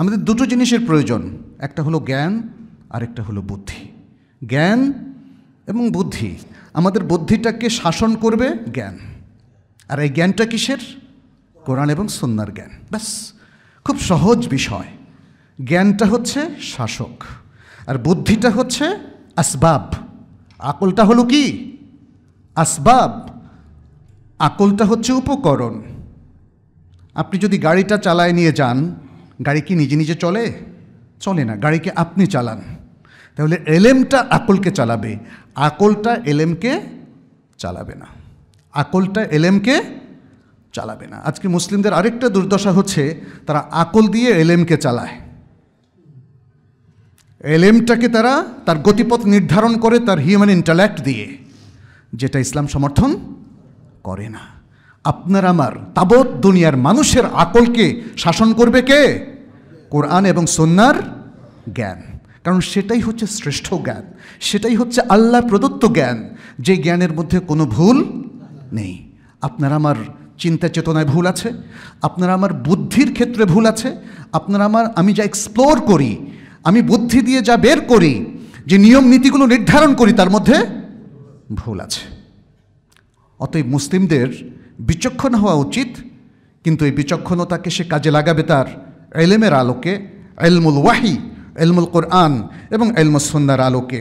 আমাদের দুটো জিনিসের প্রয়োজন একটা হলো জ্ঞান আরেকটা হলো বুদ্ধি জ্ঞান এবং বুদ্ধি আমাদের বুদ্ধিটাকে শাসন করবে জ্ঞান আর এই জ্ঞানটা কিসের কোরআন এবং সন্ন্যার জ্ঞান ব্যাস খুব সহজ বিষয় জ্ঞানটা হচ্ছে শাসক আর বুদ্ধিটা হচ্ছে আসবাব আকলটা হলো কি আসবাব আকলটা হচ্ছে উপকরণ আপনি যদি গাড়িটা চালায় নিয়ে যান গাড়ি কি নিজে নিজে চলে চলে না গাড়িকে আপনি চালান তাহলে এলেমটা আকলকে চালাবে আকলটা এলেমকে চালাবে না আকলটা এলেমকে চালাবে না আজকে মুসলিমদের আরেকটা দুর্দশা হচ্ছে তারা আকল দিয়ে এলেমকে চালায় এলেমটাকে তারা তার গতিপথ নির্ধারণ করে তার হিউম্যান ইন্টালেক্ট দিয়ে যেটা ইসলাম সমর্থন করে না আপনার আমার তাবৎ দুনিয়ার মানুষের আকলকে শাসন করবে কে কোরআন এবং সন্ন্যার জ্ঞান কারণ সেটাই হচ্ছে শ্রেষ্ঠ জ্ঞান সেটাই হচ্ছে আল্লাহ প্রদত্ত জ্ঞান যে জ্ঞানের মধ্যে কোনো ভুল নেই আপনার আমার চিন্তা চেতনায় ভুল আছে আপনার আমার বুদ্ধির ক্ষেত্রে ভুল আছে আপনার আমার আমি যা এক্সপ্লোর করি আমি বুদ্ধি দিয়ে যা বের করি যে নিয়ম নীতিগুলো নির্ধারণ করি তার মধ্যে ভুল আছে অতএব মুসলিমদের বিচক্ষণ হওয়া উচিত কিন্তু এই বিচক্ষণতাকে সে কাজে লাগাবে তার এলেমের আলোকে এলমুল ওয়াহি এলমুল কোরআন এবং এলমসন্নার আলোকে